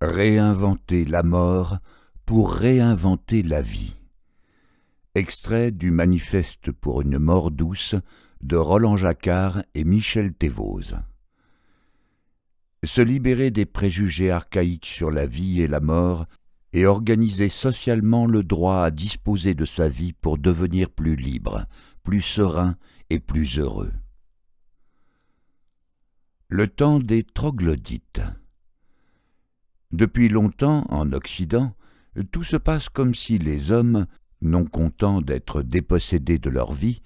Réinventer la mort pour réinventer la vie. Extrait du Manifeste pour une mort douce de Roland Jacquard et Michel Thévose. Se libérer des préjugés archaïques sur la vie et la mort et organiser socialement le droit à disposer de sa vie pour devenir plus libre, plus serein et plus heureux. Le temps des troglodytes. Depuis longtemps, en Occident, tout se passe comme si les hommes, non contents d'être dépossédés de leur vie,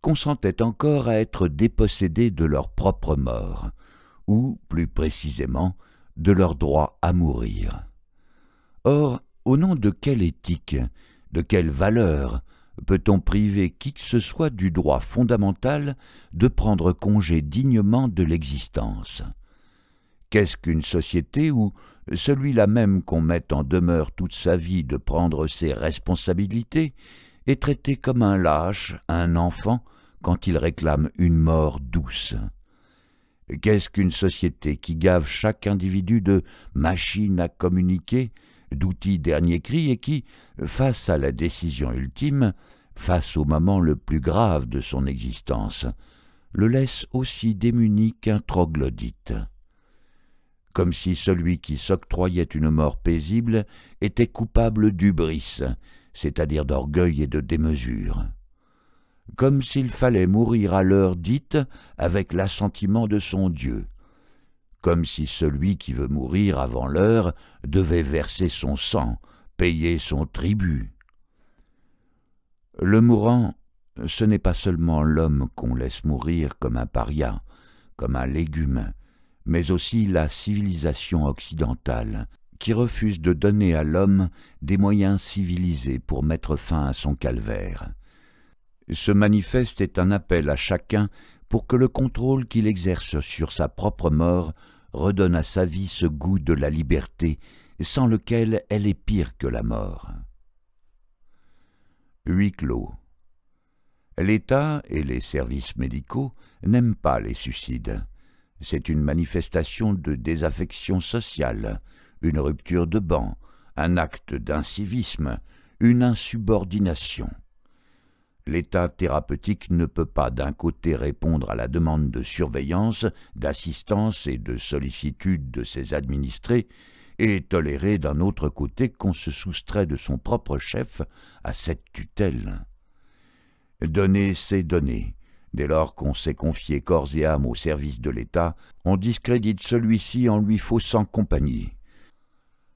consentaient encore à être dépossédés de leur propre mort, ou, plus précisément, de leur droit à mourir. Or, au nom de quelle éthique, de quelle valeur, peut-on priver qui que ce soit du droit fondamental de prendre congé dignement de l'existence Qu'est-ce qu'une société où celui-là même qu'on met en demeure toute sa vie de prendre ses responsabilités, est traité comme un lâche, un enfant, quand il réclame une mort douce. Qu'est-ce qu'une société qui gave chaque individu de machines à communiquer, d'outils dernier cri, et qui, face à la décision ultime, face au moment le plus grave de son existence, le laisse aussi démuni qu'un troglodyte comme si celui qui s'octroyait une mort paisible était coupable d'ubris, c'est-à-dire d'orgueil et de démesure. Comme s'il fallait mourir à l'heure dite avec l'assentiment de son Dieu, comme si celui qui veut mourir avant l'heure devait verser son sang, payer son tribut. Le mourant, ce n'est pas seulement l'homme qu'on laisse mourir comme un paria, comme un légume, mais aussi la civilisation occidentale, qui refuse de donner à l'homme des moyens civilisés pour mettre fin à son calvaire. Ce manifeste est un appel à chacun pour que le contrôle qu'il exerce sur sa propre mort redonne à sa vie ce goût de la liberté sans lequel elle est pire que la mort. Huit clos L'État et les services médicaux n'aiment pas les suicides. C'est une manifestation de désaffection sociale, une rupture de banc, un acte d'incivisme, une insubordination. L'état thérapeutique ne peut pas d'un côté répondre à la demande de surveillance, d'assistance et de sollicitude de ses administrés, et tolérer d'un autre côté qu'on se soustrait de son propre chef à cette tutelle. Donner, c'est donner. Dès lors qu'on s'est confié corps et âme au service de l'État, on discrédite celui-ci en lui faussant compagnie.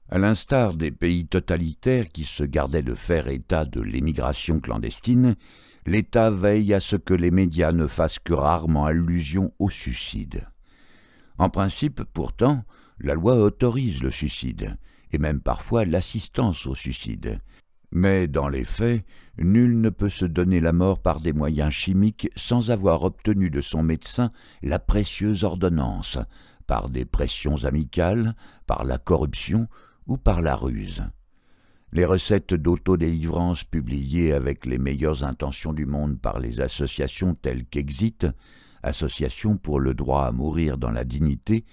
À l'instar des pays totalitaires qui se gardaient de faire état de l'émigration clandestine, l'État veille à ce que les médias ne fassent que rarement allusion au suicide. En principe, pourtant, la loi autorise le suicide, et même parfois l'assistance au suicide. Mais dans les faits, nul ne peut se donner la mort par des moyens chimiques sans avoir obtenu de son médecin la précieuse ordonnance, par des pressions amicales, par la corruption ou par la ruse. Les recettes d'autodélivrance publiées avec les meilleures intentions du monde par les associations telles qu'Exit, Association pour le droit à mourir dans la dignité,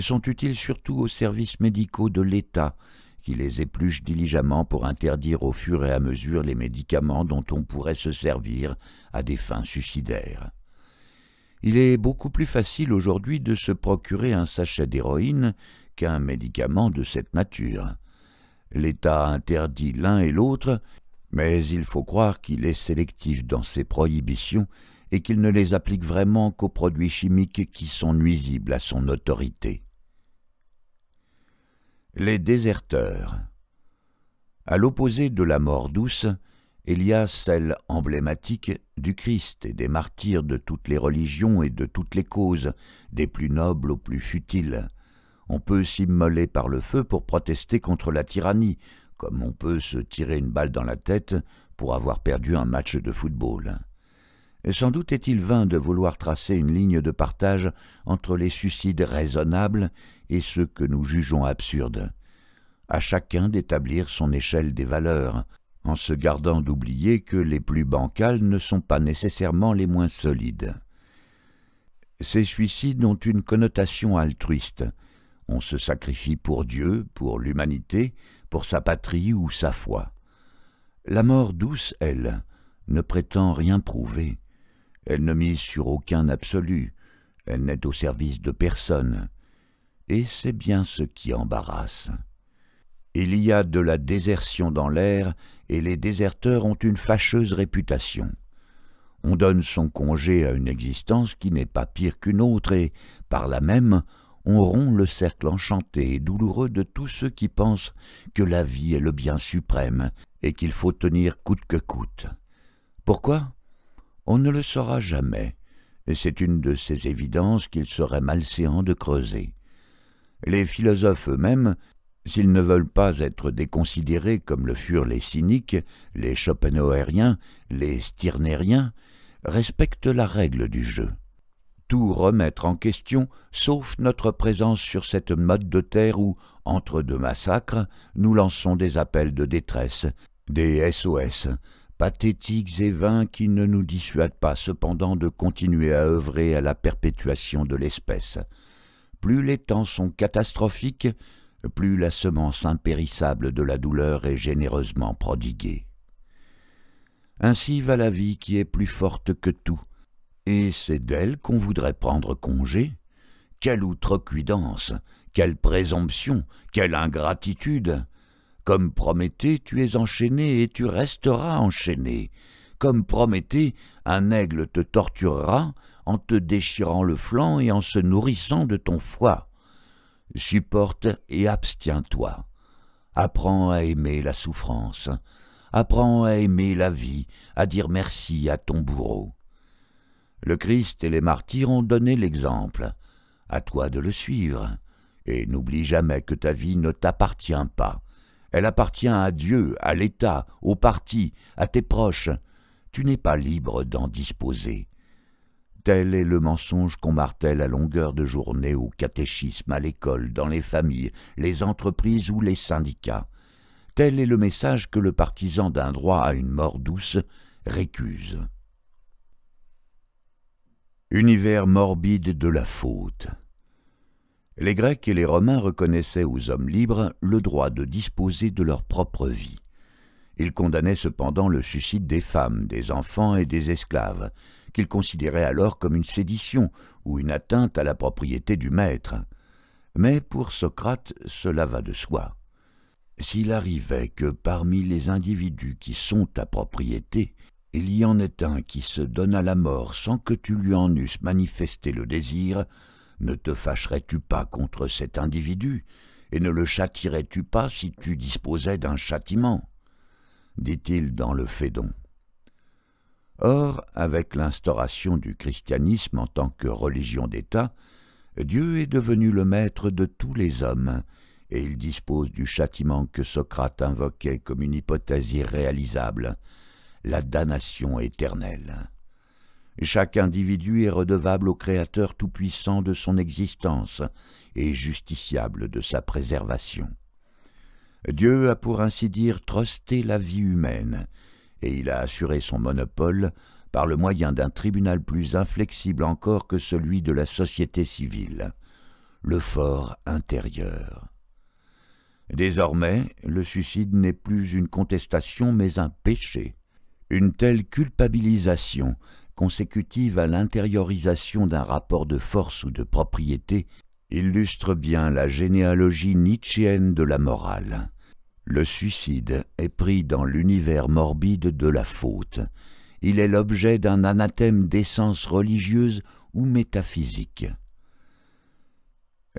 sont utiles surtout aux services médicaux de l'État qui les épluche diligemment pour interdire au fur et à mesure les médicaments dont on pourrait se servir à des fins suicidaires. Il est beaucoup plus facile aujourd'hui de se procurer un sachet d'héroïne qu'un médicament de cette nature. L'État interdit l'un et l'autre, mais il faut croire qu'il est sélectif dans ses prohibitions et qu'il ne les applique vraiment qu'aux produits chimiques qui sont nuisibles à son autorité. Les déserteurs. À l'opposé de la mort douce, il y a celle emblématique du Christ et des martyrs de toutes les religions et de toutes les causes, des plus nobles aux plus futiles. On peut s'immoler par le feu pour protester contre la tyrannie, comme on peut se tirer une balle dans la tête pour avoir perdu un match de football. Sans doute est-il vain de vouloir tracer une ligne de partage entre les suicides raisonnables et ceux que nous jugeons absurdes. À chacun d'établir son échelle des valeurs, en se gardant d'oublier que les plus bancales ne sont pas nécessairement les moins solides. Ces suicides ont une connotation altruiste. On se sacrifie pour Dieu, pour l'humanité, pour sa patrie ou sa foi. La mort douce, elle, ne prétend rien prouver. Elle ne mise sur aucun absolu, elle n'est au service de personne. Et c'est bien ce qui embarrasse. Il y a de la désertion dans l'air, et les déserteurs ont une fâcheuse réputation. On donne son congé à une existence qui n'est pas pire qu'une autre, et, par la même, on rompt le cercle enchanté et douloureux de tous ceux qui pensent que la vie est le bien suprême, et qu'il faut tenir coûte que coûte. Pourquoi on ne le saura jamais, et c'est une de ces évidences qu'il serait malséant de creuser. Les philosophes eux-mêmes, s'ils ne veulent pas être déconsidérés comme le furent les cyniques, les schopenhaueriens, les stirnériens, respectent la règle du jeu. Tout remettre en question, sauf notre présence sur cette mode de terre où, entre deux massacres, nous lançons des appels de détresse, des SOS, pathétiques et vains qui ne nous dissuadent pas cependant de continuer à œuvrer à la perpétuation de l'espèce. Plus les temps sont catastrophiques, plus la semence impérissable de la douleur est généreusement prodiguée. Ainsi va la vie qui est plus forte que tout, et c'est d'elle qu'on voudrait prendre congé. Quelle outrecuidance, quelle présomption, quelle ingratitude comme Prométhée, tu es enchaîné et tu resteras enchaîné. Comme Prométhée, un aigle te torturera en te déchirant le flanc et en se nourrissant de ton foie. Supporte et abstiens-toi. Apprends à aimer la souffrance. Apprends à aimer la vie, à dire merci à ton bourreau. Le Christ et les martyrs ont donné l'exemple. À toi de le suivre. Et n'oublie jamais que ta vie ne t'appartient pas. Elle appartient à Dieu, à l'État, au parti, à tes proches. Tu n'es pas libre d'en disposer. Tel est le mensonge qu'on martèle à longueur de journée au catéchisme, à l'école, dans les familles, les entreprises ou les syndicats. Tel est le message que le partisan d'un droit à une mort douce récuse. Univers morbide de la faute les Grecs et les Romains reconnaissaient aux hommes libres le droit de disposer de leur propre vie. Ils condamnaient cependant le suicide des femmes, des enfants et des esclaves, qu'ils considéraient alors comme une sédition ou une atteinte à la propriété du maître. Mais pour Socrate, cela va de soi. S'il arrivait que parmi les individus qui sont ta propriété, il y en ait un qui se donne à la mort sans que tu lui en eusses manifesté le désir, ne te fâcherais-tu pas contre cet individu, et ne le châtirais-tu pas si tu disposais d'un châtiment dit-il dans le Fédon. Or, avec l'instauration du christianisme en tant que religion d'État, Dieu est devenu le maître de tous les hommes, et il dispose du châtiment que Socrate invoquait comme une hypothèse irréalisable, la damnation éternelle. Chaque individu est redevable au Créateur Tout-Puissant de son existence et justiciable de sa préservation. Dieu a pour ainsi dire trusté la vie humaine, et il a assuré son monopole par le moyen d'un tribunal plus inflexible encore que celui de la société civile, le fort intérieur. Désormais, le suicide n'est plus une contestation mais un péché. Une telle culpabilisation consécutive à l'intériorisation d'un rapport de force ou de propriété, illustre bien la généalogie nietzschéenne de la morale. Le suicide est pris dans l'univers morbide de la faute. Il est l'objet d'un anathème d'essence religieuse ou métaphysique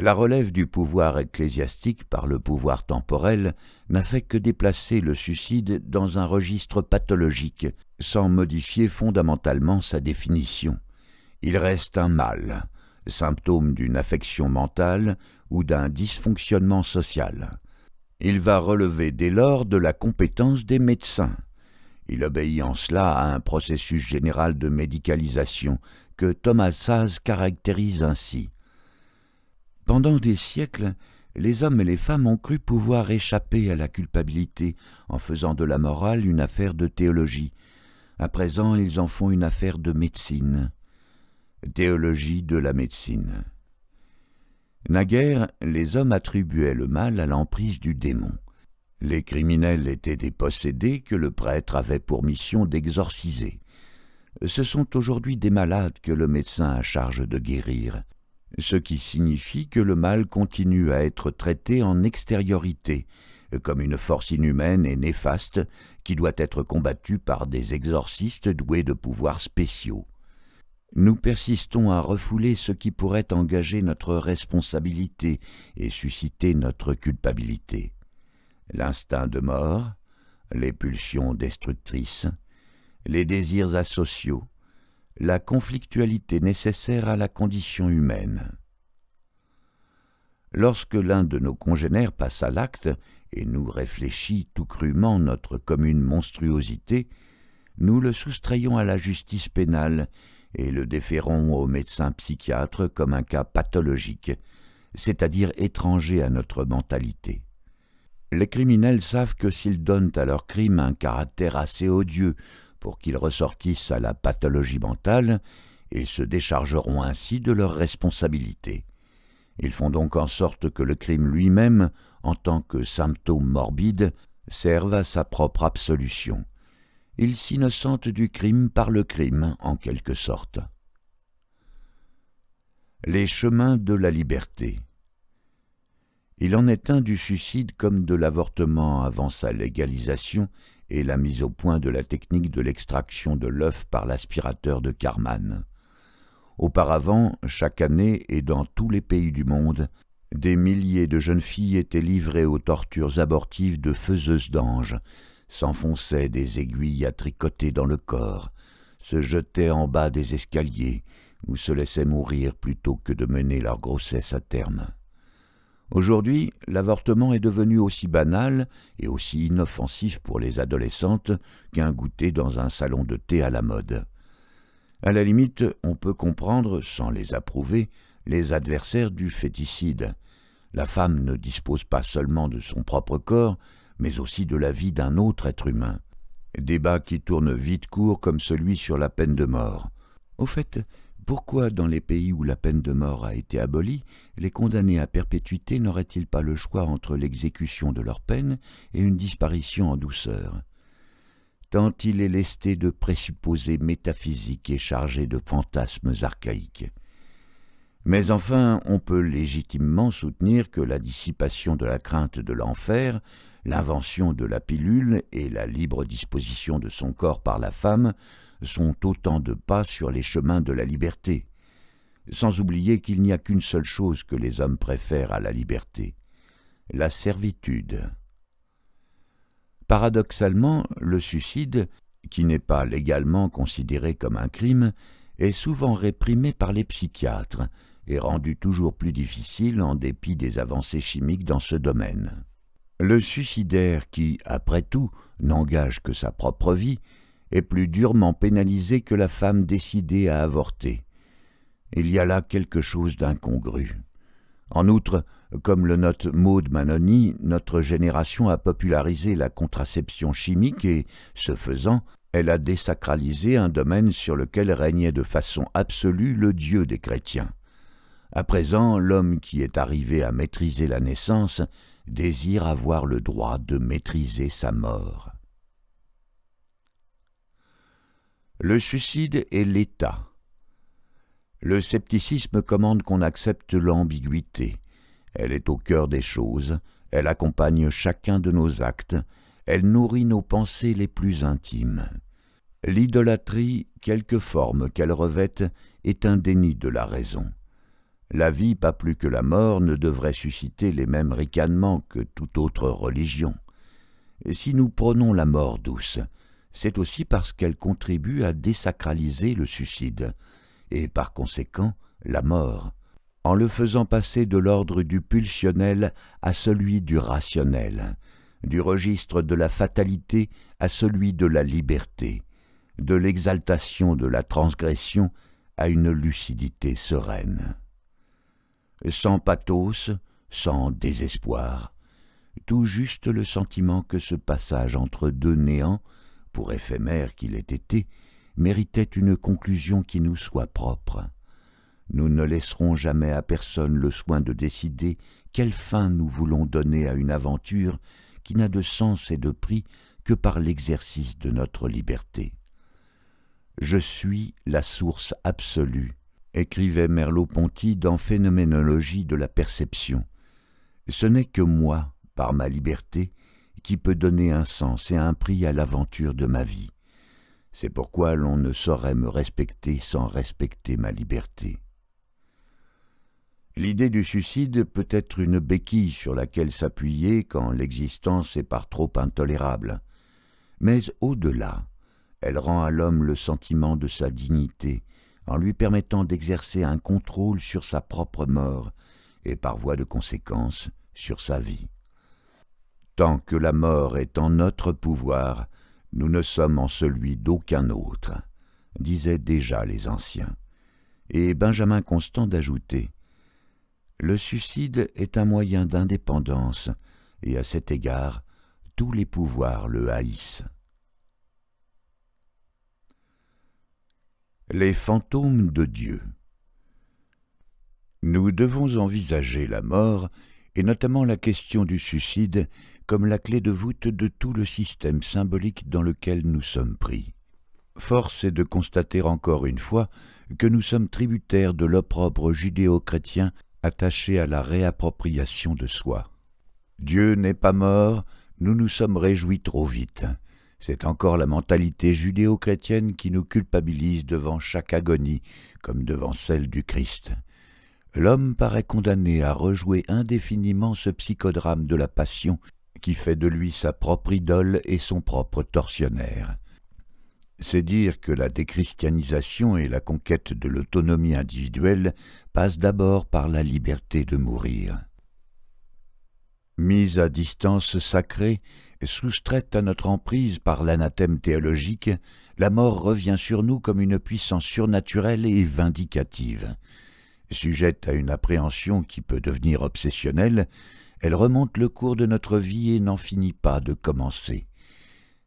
la relève du pouvoir ecclésiastique par le pouvoir temporel n'a fait que déplacer le suicide dans un registre pathologique, sans modifier fondamentalement sa définition. Il reste un mal, symptôme d'une affection mentale ou d'un dysfonctionnement social. Il va relever dès lors de la compétence des médecins. Il obéit en cela à un processus général de médicalisation que Thomas Saz caractérise ainsi. Pendant des siècles, les hommes et les femmes ont cru pouvoir échapper à la culpabilité en faisant de la morale une affaire de théologie. À présent, ils en font une affaire de médecine. Théologie de la médecine. Naguère, les hommes attribuaient le mal à l'emprise du démon. Les criminels étaient des possédés que le prêtre avait pour mission d'exorciser. Ce sont aujourd'hui des malades que le médecin a charge de guérir ce qui signifie que le mal continue à être traité en extériorité, comme une force inhumaine et néfaste qui doit être combattue par des exorcistes doués de pouvoirs spéciaux. Nous persistons à refouler ce qui pourrait engager notre responsabilité et susciter notre culpabilité. L'instinct de mort, les pulsions destructrices, les désirs asociaux, la conflictualité nécessaire à la condition humaine. Lorsque l'un de nos congénères passe à l'acte et nous réfléchit tout crûment notre commune monstruosité, nous le soustrayons à la justice pénale et le déférons au médecin psychiatre comme un cas pathologique, c'est-à-dire étranger à notre mentalité. Les criminels savent que s'ils donnent à leur crime un caractère assez odieux, pour qu'ils ressortissent à la pathologie mentale ils se déchargeront ainsi de leurs responsabilités. Ils font donc en sorte que le crime lui-même, en tant que symptôme morbide, serve à sa propre absolution. Ils s'innocentent du crime par le crime, en quelque sorte. Les chemins de la liberté Il en est un du suicide comme de l'avortement avant sa légalisation et la mise au point de la technique de l'extraction de l'œuf par l'aspirateur de Carman. Auparavant, chaque année et dans tous les pays du monde, des milliers de jeunes filles étaient livrées aux tortures abortives de faiseuses d'anges, s'enfonçaient des aiguilles à tricoter dans le corps, se jetaient en bas des escaliers, ou se laissaient mourir plutôt que de mener leur grossesse à terme. Aujourd'hui, l'avortement est devenu aussi banal et aussi inoffensif pour les adolescentes qu'un goûter dans un salon de thé à la mode. À la limite, on peut comprendre, sans les approuver, les adversaires du féticide. La femme ne dispose pas seulement de son propre corps, mais aussi de la vie d'un autre être humain. Débat qui tourne vite court comme celui sur la peine de mort. Au fait, pourquoi, dans les pays où la peine de mort a été abolie, les condamnés à perpétuité n'auraient-ils pas le choix entre l'exécution de leur peine et une disparition en douceur Tant il est lesté de présupposés métaphysiques et chargé de fantasmes archaïques. Mais enfin, on peut légitimement soutenir que la dissipation de la crainte de l'enfer, l'invention de la pilule et la libre disposition de son corps par la femme sont autant de pas sur les chemins de la liberté, sans oublier qu'il n'y a qu'une seule chose que les hommes préfèrent à la liberté, la servitude. Paradoxalement, le suicide, qui n'est pas légalement considéré comme un crime, est souvent réprimé par les psychiatres et rendu toujours plus difficile en dépit des avancées chimiques dans ce domaine. Le suicidaire qui, après tout, n'engage que sa propre vie, est plus durement pénalisée que la femme décidée à avorter. Il y a là quelque chose d'incongru. En outre, comme le note Maud Manoni, notre génération a popularisé la contraception chimique et, ce faisant, elle a désacralisé un domaine sur lequel régnait de façon absolue le Dieu des chrétiens. À présent, l'homme qui est arrivé à maîtriser la naissance désire avoir le droit de maîtriser sa mort. Le suicide est l'état. Le scepticisme commande qu'on accepte l'ambiguïté. Elle est au cœur des choses, elle accompagne chacun de nos actes, elle nourrit nos pensées les plus intimes. L'idolâtrie, quelque forme qu'elle revête, est un déni de la raison. La vie, pas plus que la mort, ne devrait susciter les mêmes ricanements que toute autre religion. Si nous prenons la mort douce, c'est aussi parce qu'elle contribue à désacraliser le suicide, et par conséquent la mort, en le faisant passer de l'ordre du pulsionnel à celui du rationnel, du registre de la fatalité à celui de la liberté, de l'exaltation de la transgression à une lucidité sereine. Sans pathos, sans désespoir, tout juste le sentiment que ce passage entre deux néants pour éphémère qu'il ait été, méritait une conclusion qui nous soit propre. Nous ne laisserons jamais à personne le soin de décider quelle fin nous voulons donner à une aventure qui n'a de sens et de prix que par l'exercice de notre liberté. Je suis la source absolue, écrivait Merleau-Ponty dans Phénoménologie de la perception. Ce n'est que moi, par ma liberté, qui peut donner un sens et un prix à l'aventure de ma vie. C'est pourquoi l'on ne saurait me respecter sans respecter ma liberté. L'idée du suicide peut être une béquille sur laquelle s'appuyer quand l'existence est par trop intolérable. Mais au-delà, elle rend à l'homme le sentiment de sa dignité, en lui permettant d'exercer un contrôle sur sa propre mort et par voie de conséquence sur sa vie. Tant que la mort est en notre pouvoir, nous ne sommes en celui d'aucun autre, disaient déjà les anciens. Et Benjamin Constant d'ajouter Le suicide est un moyen d'indépendance, et à cet égard, tous les pouvoirs le haïssent. Les fantômes de Dieu Nous devons envisager la mort, et notamment la question du suicide, comme la clé de voûte de tout le système symbolique dans lequel nous sommes pris. Force est de constater encore une fois que nous sommes tributaires de l'opprobre judéo-chrétien attaché à la réappropriation de soi. Dieu n'est pas mort, nous nous sommes réjouis trop vite. C'est encore la mentalité judéo-chrétienne qui nous culpabilise devant chaque agonie, comme devant celle du Christ. L'homme paraît condamné à rejouer indéfiniment ce psychodrame de la passion qui fait de lui sa propre idole et son propre tortionnaire. C'est dire que la déchristianisation et la conquête de l'autonomie individuelle passent d'abord par la liberté de mourir. Mise à distance sacrée, soustraite à notre emprise par l'anathème théologique, la mort revient sur nous comme une puissance surnaturelle et vindicative. Sujette à une appréhension qui peut devenir obsessionnelle, elle remonte le cours de notre vie et n'en finit pas de commencer.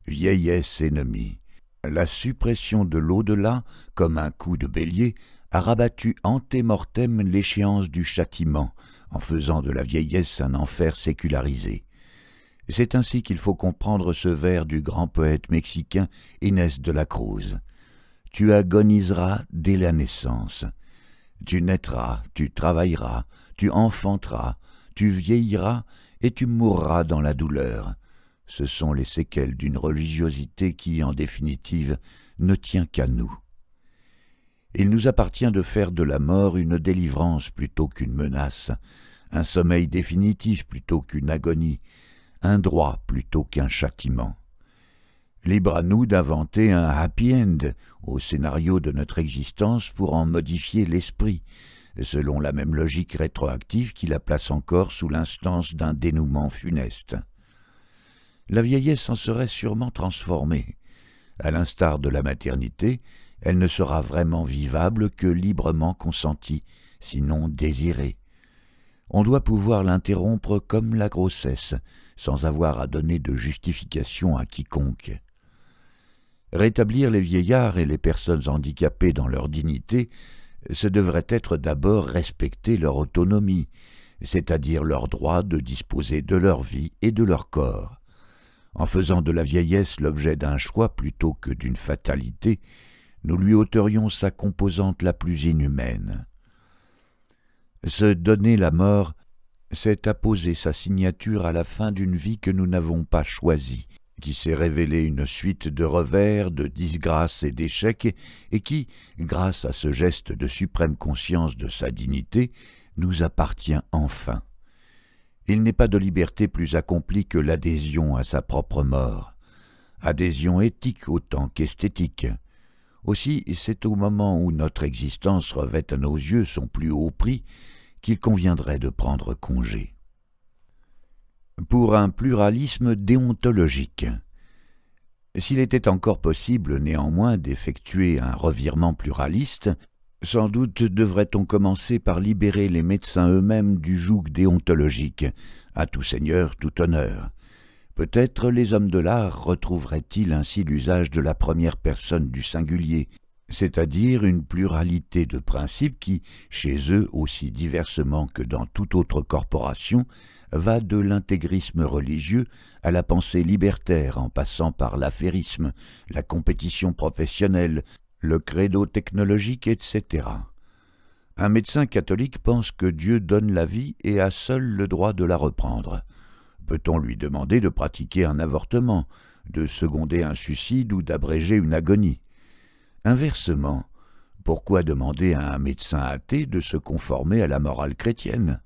Vieillesse ennemie. La suppression de l'au-delà, comme un coup de bélier, a rabattu antémortem l'échéance du châtiment, en faisant de la vieillesse un enfer sécularisé. C'est ainsi qu'il faut comprendre ce vers du grand poète mexicain Inès de la Cruz. Tu agoniseras dès la naissance. Tu naîtras, tu travailleras, tu enfanteras, tu vieilliras et tu mourras dans la douleur. Ce sont les séquelles d'une religiosité qui, en définitive, ne tient qu'à nous. Il nous appartient de faire de la mort une délivrance plutôt qu'une menace, un sommeil définitif plutôt qu'une agonie, un droit plutôt qu'un châtiment. Libre à nous d'inventer un happy end au scénario de notre existence pour en modifier l'esprit, selon la même logique rétroactive qui la place encore sous l'instance d'un dénouement funeste. La vieillesse en serait sûrement transformée. À l'instar de la maternité, elle ne sera vraiment vivable que librement consentie, sinon désirée. On doit pouvoir l'interrompre comme la grossesse, sans avoir à donner de justification à quiconque. Rétablir les vieillards et les personnes handicapées dans leur dignité ce devrait être d'abord respecter leur autonomie, c'est-à-dire leur droit de disposer de leur vie et de leur corps. En faisant de la vieillesse l'objet d'un choix plutôt que d'une fatalité, nous lui ôterions sa composante la plus inhumaine. Se donner la mort, c'est apposer sa signature à la fin d'une vie que nous n'avons pas choisie, qui s'est révélé une suite de revers, de disgrâces et d'échecs, et qui, grâce à ce geste de suprême conscience de sa dignité, nous appartient enfin. Il n'est pas de liberté plus accomplie que l'adhésion à sa propre mort, adhésion éthique autant qu'esthétique. Aussi, c'est au moment où notre existence revêt à nos yeux son plus haut prix qu'il conviendrait de prendre congé pour un pluralisme déontologique. S'il était encore possible néanmoins d'effectuer un revirement pluraliste, sans doute devrait-on commencer par libérer les médecins eux-mêmes du joug déontologique, à tout seigneur, tout honneur. Peut-être les hommes de l'art retrouveraient-ils ainsi l'usage de la première personne du singulier, c'est-à-dire une pluralité de principes qui, chez eux aussi diversement que dans toute autre corporation, va de l'intégrisme religieux à la pensée libertaire en passant par l'affairisme, la compétition professionnelle, le credo technologique, etc. Un médecin catholique pense que Dieu donne la vie et a seul le droit de la reprendre. Peut-on lui demander de pratiquer un avortement, de seconder un suicide ou d'abréger une agonie Inversement, pourquoi demander à un médecin athée de se conformer à la morale chrétienne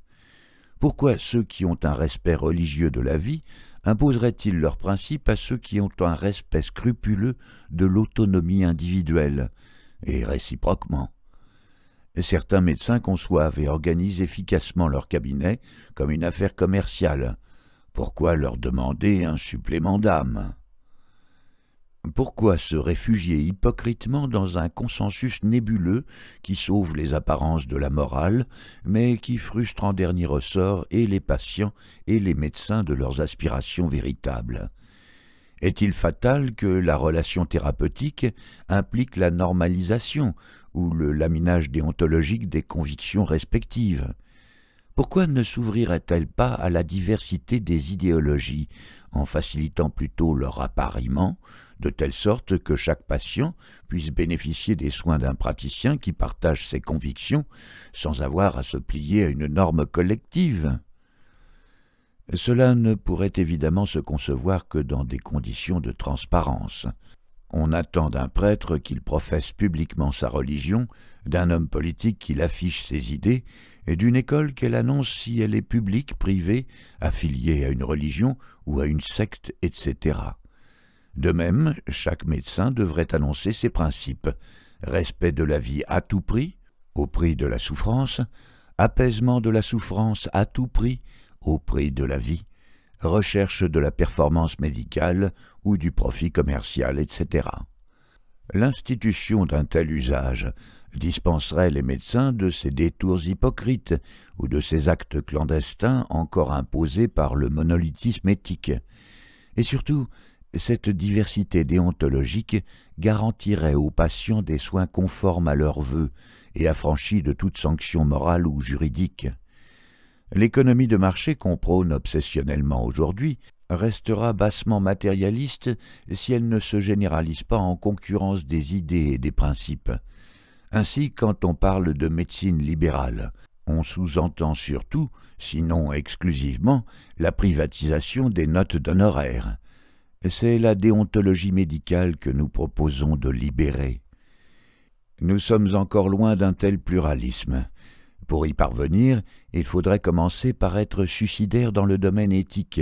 Pourquoi ceux qui ont un respect religieux de la vie imposeraient-ils leurs principes à ceux qui ont un respect scrupuleux de l'autonomie individuelle, et réciproquement Certains médecins conçoivent et organisent efficacement leur cabinet comme une affaire commerciale. Pourquoi leur demander un supplément d'âme pourquoi se réfugier hypocritement dans un consensus nébuleux qui sauve les apparences de la morale, mais qui frustre en dernier ressort et les patients et les médecins de leurs aspirations véritables Est-il fatal que la relation thérapeutique implique la normalisation ou le laminage déontologique des convictions respectives pourquoi ne s'ouvrirait-elle pas à la diversité des idéologies, en facilitant plutôt leur appariement de telle sorte que chaque patient puisse bénéficier des soins d'un praticien qui partage ses convictions sans avoir à se plier à une norme collective. Cela ne pourrait évidemment se concevoir que dans des conditions de transparence. On attend d'un prêtre qu'il professe publiquement sa religion, d'un homme politique qu'il affiche ses idées, et d'une école qu'elle annonce si elle est publique, privée, affiliée à une religion ou à une secte, etc. De même, chaque médecin devrait annoncer ses principes respect de la vie à tout prix, au prix de la souffrance, apaisement de la souffrance à tout prix, au prix de la vie, recherche de la performance médicale ou du profit commercial, etc. L'institution d'un tel usage dispenserait les médecins de ces détours hypocrites ou de ces actes clandestins encore imposés par le monolithisme éthique. Et surtout, cette diversité déontologique garantirait aux patients des soins conformes à leurs vœux et affranchis de toute sanction morale ou juridique. L'économie de marché qu'on prône obsessionnellement aujourd'hui restera bassement matérialiste si elle ne se généralise pas en concurrence des idées et des principes. Ainsi, quand on parle de médecine libérale, on sous-entend surtout, sinon exclusivement, la privatisation des notes d'honoraires. C'est la déontologie médicale que nous proposons de libérer. Nous sommes encore loin d'un tel pluralisme. Pour y parvenir, il faudrait commencer par être suicidaire dans le domaine éthique.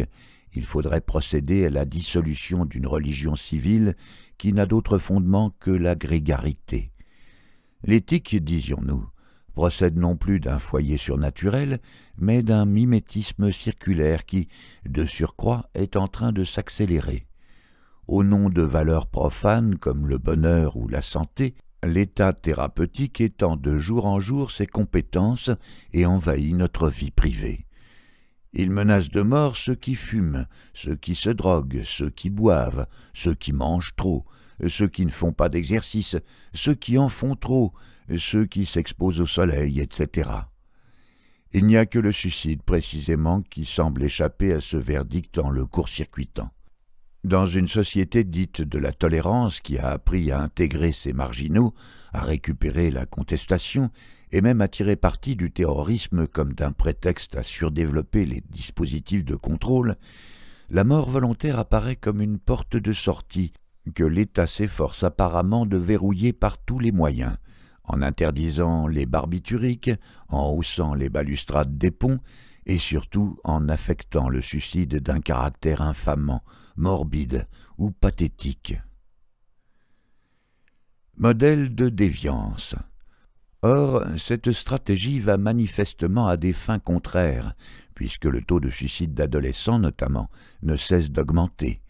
Il faudrait procéder à la dissolution d'une religion civile qui n'a d'autre fondement que la grégarité. L'éthique, disions-nous, procède non plus d'un foyer surnaturel, mais d'un mimétisme circulaire qui, de surcroît, est en train de s'accélérer. Au nom de valeurs profanes comme le bonheur ou la santé, l'état thérapeutique étend de jour en jour ses compétences et envahit notre vie privée. Il menace de mort ceux qui fument, ceux qui se droguent, ceux qui boivent, ceux qui mangent trop, ceux qui ne font pas d'exercice, ceux qui en font trop, ceux qui s'exposent au soleil, etc. Il n'y a que le suicide précisément qui semble échapper à ce verdict en le court-circuitant. Dans une société dite de la tolérance qui a appris à intégrer ses marginaux, à récupérer la contestation et même à tirer parti du terrorisme comme d'un prétexte à surdévelopper les dispositifs de contrôle, la mort volontaire apparaît comme une porte de sortie que l'État s'efforce apparemment de verrouiller par tous les moyens en interdisant les barbituriques, en haussant les balustrades des ponts, et surtout en affectant le suicide d'un caractère infamant, morbide ou pathétique. Modèle de déviance. Or, cette stratégie va manifestement à des fins contraires, puisque le taux de suicide d'adolescents notamment ne cesse d'augmenter.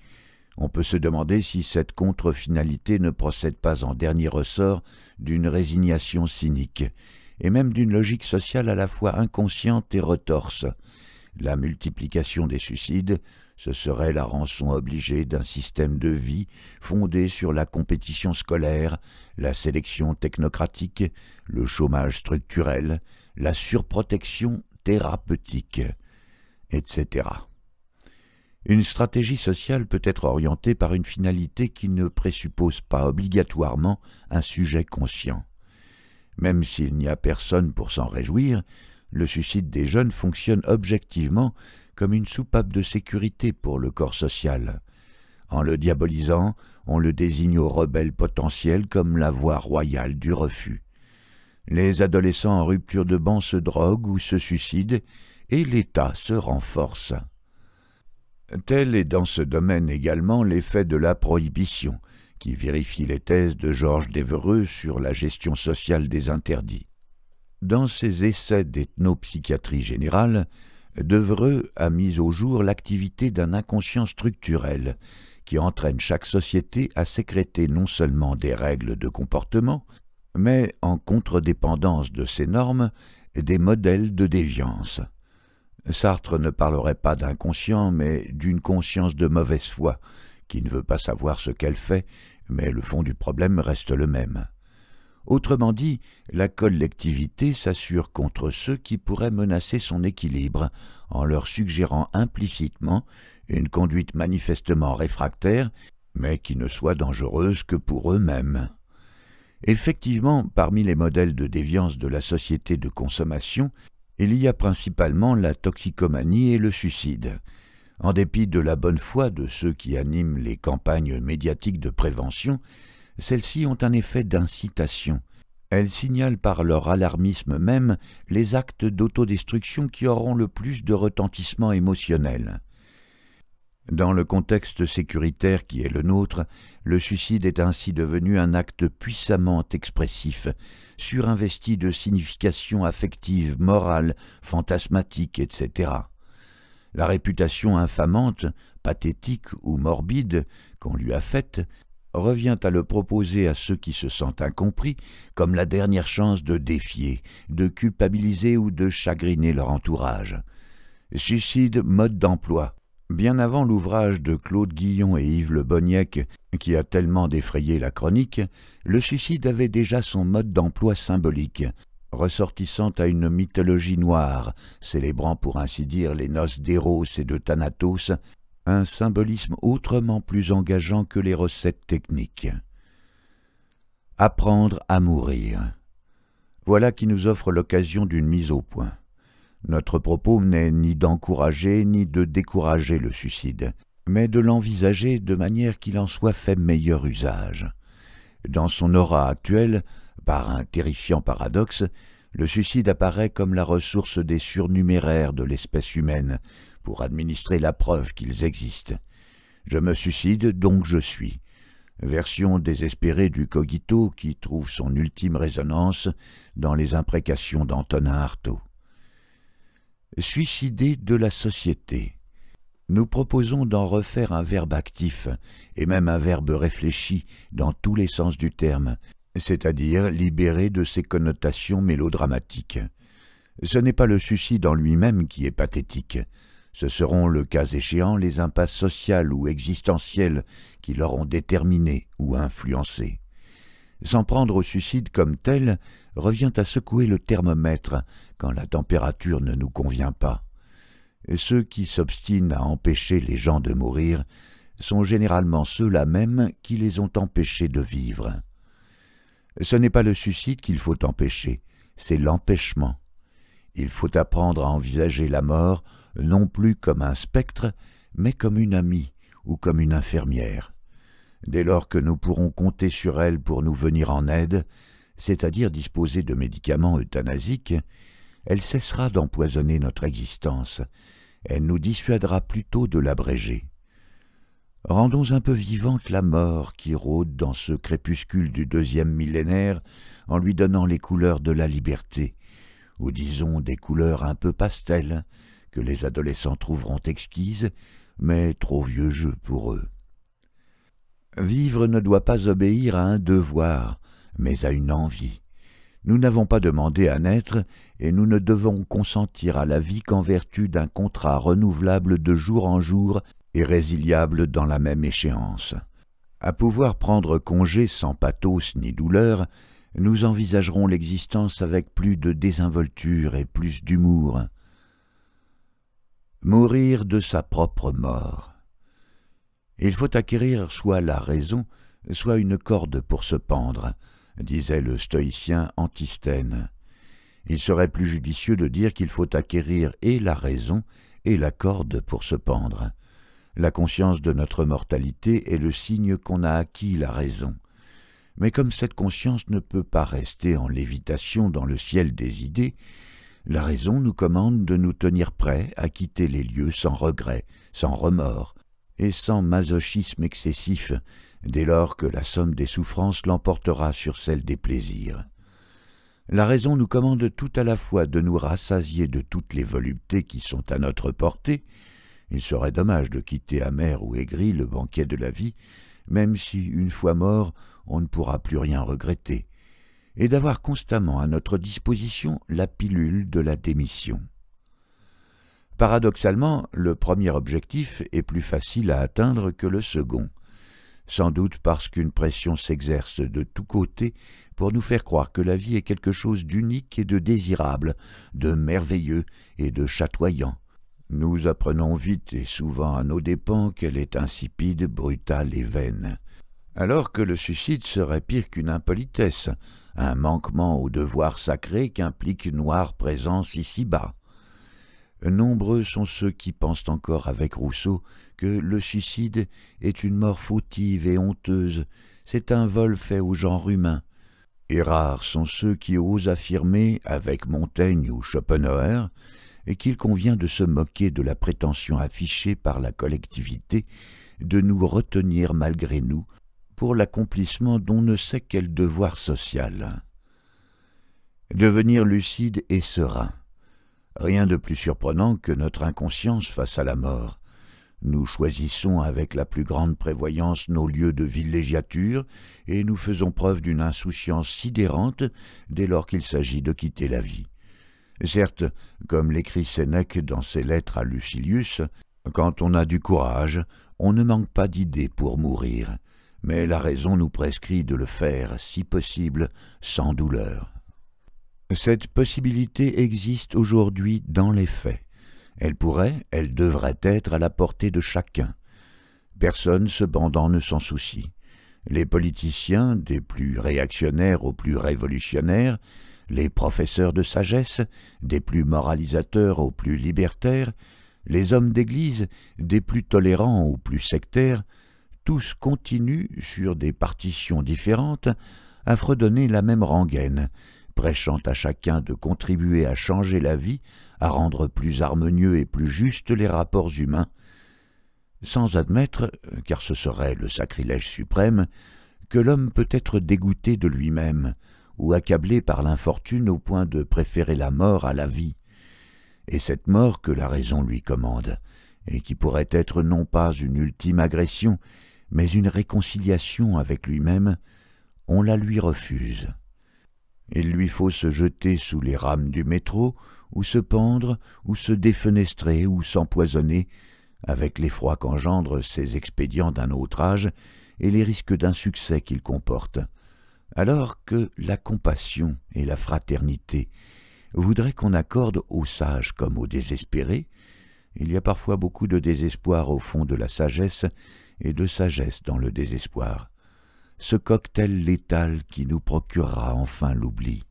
On peut se demander si cette contre-finalité ne procède pas en dernier ressort d'une résignation cynique, et même d'une logique sociale à la fois inconsciente et retorse. La multiplication des suicides, ce serait la rançon obligée d'un système de vie fondé sur la compétition scolaire, la sélection technocratique, le chômage structurel, la surprotection thérapeutique, etc. Une stratégie sociale peut être orientée par une finalité qui ne présuppose pas obligatoirement un sujet conscient. Même s'il n'y a personne pour s'en réjouir, le suicide des jeunes fonctionne objectivement comme une soupape de sécurité pour le corps social. En le diabolisant, on le désigne aux rebelles potentiels comme la voie royale du refus. Les adolescents en rupture de banc se droguent ou se suicident, et l'État se renforce. Tel est dans ce domaine également l'effet de la prohibition, qui vérifie les thèses de Georges Devereux sur la gestion sociale des interdits. Dans ses essais d'ethnopsychiatrie générale, Devereux a mis au jour l'activité d'un inconscient structurel qui entraîne chaque société à sécréter non seulement des règles de comportement, mais en contre-dépendance de ces normes, des modèles de déviance. Sartre ne parlerait pas d'inconscient, mais d'une conscience de mauvaise foi, qui ne veut pas savoir ce qu'elle fait, mais le fond du problème reste le même. Autrement dit, la collectivité s'assure contre ceux qui pourraient menacer son équilibre, en leur suggérant implicitement une conduite manifestement réfractaire, mais qui ne soit dangereuse que pour eux-mêmes. Effectivement, parmi les modèles de déviance de la société de consommation, il y a principalement la toxicomanie et le suicide. En dépit de la bonne foi de ceux qui animent les campagnes médiatiques de prévention, celles-ci ont un effet d'incitation. Elles signalent par leur alarmisme même les actes d'autodestruction qui auront le plus de retentissement émotionnel. Dans le contexte sécuritaire qui est le nôtre, le suicide est ainsi devenu un acte puissamment expressif, surinvesti de significations affectives, morales, fantasmatiques, etc. La réputation infamante, pathétique ou morbide qu'on lui a faite revient à le proposer à ceux qui se sentent incompris comme la dernière chance de défier, de culpabiliser ou de chagriner leur entourage. Suicide, mode d'emploi. Bien avant l'ouvrage de Claude Guillon et Yves Le qui a tellement défrayé la chronique, le suicide avait déjà son mode d'emploi symbolique, ressortissant à une mythologie noire, célébrant pour ainsi dire les noces d'Héros et de Thanatos, un symbolisme autrement plus engageant que les recettes techniques. Apprendre à mourir. Voilà qui nous offre l'occasion d'une mise au point. Notre propos n'est ni d'encourager ni de décourager le suicide, mais de l'envisager de manière qu'il en soit fait meilleur usage. Dans son aura actuelle, par un terrifiant paradoxe, le suicide apparaît comme la ressource des surnuméraires de l'espèce humaine pour administrer la preuve qu'ils existent. Je me suicide, donc je suis. Version désespérée du cogito qui trouve son ultime résonance dans les imprécations d'Antonin Artaud suicider de la société. Nous proposons d'en refaire un verbe actif et même un verbe réfléchi dans tous les sens du terme, c'est-à-dire libéré de ses connotations mélodramatiques. Ce n'est pas le suicide en lui-même qui est pathétique, ce seront le cas échéant les impasses sociales ou existentielles qui l'auront déterminé ou influencé. S'en prendre au suicide comme tel revient à secouer le thermomètre quand la température ne nous convient pas. ceux qui s'obstinent à empêcher les gens de mourir sont généralement ceux-là même qui les ont empêchés de vivre. Ce n'est pas le suicide qu'il faut empêcher, c'est l'empêchement. Il faut apprendre à envisager la mort non plus comme un spectre, mais comme une amie ou comme une infirmière. Dès lors que nous pourrons compter sur elle pour nous venir en aide, c'est-à-dire disposer de médicaments euthanasiques, elle cessera d'empoisonner notre existence, elle nous dissuadera plutôt de l'abréger. Rendons un peu vivante la mort qui rôde dans ce crépuscule du deuxième millénaire en lui donnant les couleurs de la liberté, ou disons des couleurs un peu pastelles, que les adolescents trouveront exquises, mais trop vieux jeu pour eux. Vivre ne doit pas obéir à un devoir, mais à une envie, nous n'avons pas demandé à naître, et nous ne devons consentir à la vie qu'en vertu d'un contrat renouvelable de jour en jour et résiliable dans la même échéance. À pouvoir prendre congé sans pathos ni douleur, nous envisagerons l'existence avec plus de désinvolture et plus d'humour. Mourir de sa propre mort. Il faut acquérir soit la raison, soit une corde pour se pendre disait le stoïcien Antisthène. Il serait plus judicieux de dire qu'il faut acquérir et la raison et la corde pour se pendre. La conscience de notre mortalité est le signe qu'on a acquis la raison. Mais comme cette conscience ne peut pas rester en lévitation dans le ciel des idées, la raison nous commande de nous tenir prêts à quitter les lieux sans regret, sans remords, et sans masochisme excessif, dès lors que la somme des souffrances l'emportera sur celle des plaisirs. La raison nous commande tout à la fois de nous rassasier de toutes les voluptés qui sont à notre portée, il serait dommage de quitter amer ou aigri le banquet de la vie, même si, une fois mort, on ne pourra plus rien regretter, et d'avoir constamment à notre disposition la pilule de la démission. Paradoxalement, le premier objectif est plus facile à atteindre que le second, sans doute parce qu'une pression s'exerce de tous côtés pour nous faire croire que la vie est quelque chose d'unique et de désirable, de merveilleux et de chatoyant. Nous apprenons vite et souvent à nos dépens qu'elle est insipide, brutale et vaine. Alors que le suicide serait pire qu'une impolitesse, un manquement au devoir sacré qu'implique noire présence ici-bas. Nombreux sont ceux qui pensent encore avec Rousseau que le suicide est une mort fautive et honteuse, c'est un vol fait au genre humain. Et rares sont ceux qui osent affirmer, avec Montaigne ou Schopenhauer, qu'il convient de se moquer de la prétention affichée par la collectivité de nous retenir malgré nous pour l'accomplissement d'on ne sait quel devoir social. Devenir lucide et serein. Rien de plus surprenant que notre inconscience face à la mort. Nous choisissons avec la plus grande prévoyance nos lieux de villégiature et nous faisons preuve d'une insouciance sidérante dès lors qu'il s'agit de quitter la vie. Certes, comme l'écrit Sénèque dans ses lettres à Lucilius, quand on a du courage, on ne manque pas d'idées pour mourir, mais la raison nous prescrit de le faire, si possible, sans douleur. Cette possibilité existe aujourd'hui dans les faits. Elle pourrait, elle devrait être à la portée de chacun. Personne cependant ne s'en soucie. Les politiciens, des plus réactionnaires aux plus révolutionnaires, les professeurs de sagesse, des plus moralisateurs aux plus libertaires, les hommes d'Église, des plus tolérants aux plus sectaires, tous continuent, sur des partitions différentes, à fredonner la même rengaine, prêchant à chacun de contribuer à changer la vie à rendre plus harmonieux et plus justes les rapports humains, sans admettre, car ce serait le sacrilège suprême, que l'homme peut être dégoûté de lui-même, ou accablé par l'infortune au point de préférer la mort à la vie, et cette mort que la raison lui commande, et qui pourrait être non pas une ultime agression, mais une réconciliation avec lui-même, on la lui refuse. Il lui faut se jeter sous les rames du métro, ou se pendre, ou se défenestrer, ou s'empoisonner, avec l'effroi qu'engendrent ces expédients d'un autre âge et les risques d'insuccès qu'ils comportent, alors que la compassion et la fraternité voudraient qu'on accorde aux sages comme aux désespérés, il y a parfois beaucoup de désespoir au fond de la sagesse et de sagesse dans le désespoir. Ce cocktail létal qui nous procurera enfin l'oubli.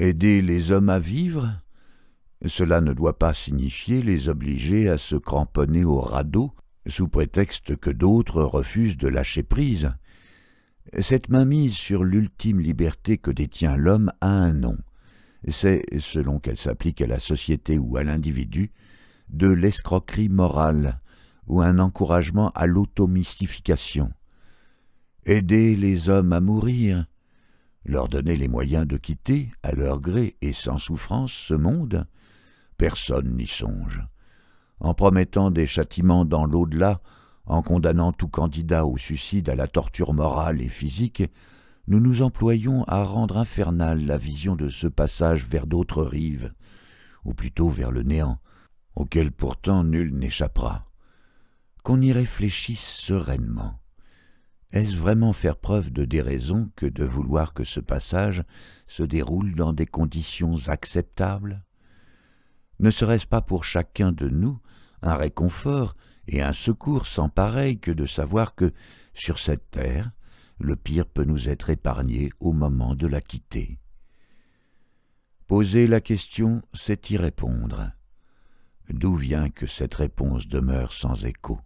Aider les hommes à vivre Cela ne doit pas signifier les obliger à se cramponner au radeau sous prétexte que d'autres refusent de lâcher prise. Cette mainmise sur l'ultime liberté que détient l'homme a un nom. C'est, selon qu'elle s'applique à la société ou à l'individu, de l'escroquerie morale ou un encouragement à l'automystification. Aider les hommes à mourir, leur donner les moyens de quitter, à leur gré et sans souffrance, ce monde Personne n'y songe. En promettant des châtiments dans l'au-delà, en condamnant tout candidat au suicide à la torture morale et physique, nous nous employons à rendre infernale la vision de ce passage vers d'autres rives, ou plutôt vers le néant, auquel pourtant nul n'échappera. Qu'on y réfléchisse sereinement. Est-ce vraiment faire preuve de déraison que de vouloir que ce passage se déroule dans des conditions acceptables Ne serait-ce pas pour chacun de nous un réconfort et un secours sans pareil que de savoir que, sur cette terre, le pire peut nous être épargné au moment de la quitter Poser la question, c'est y répondre. D'où vient que cette réponse demeure sans écho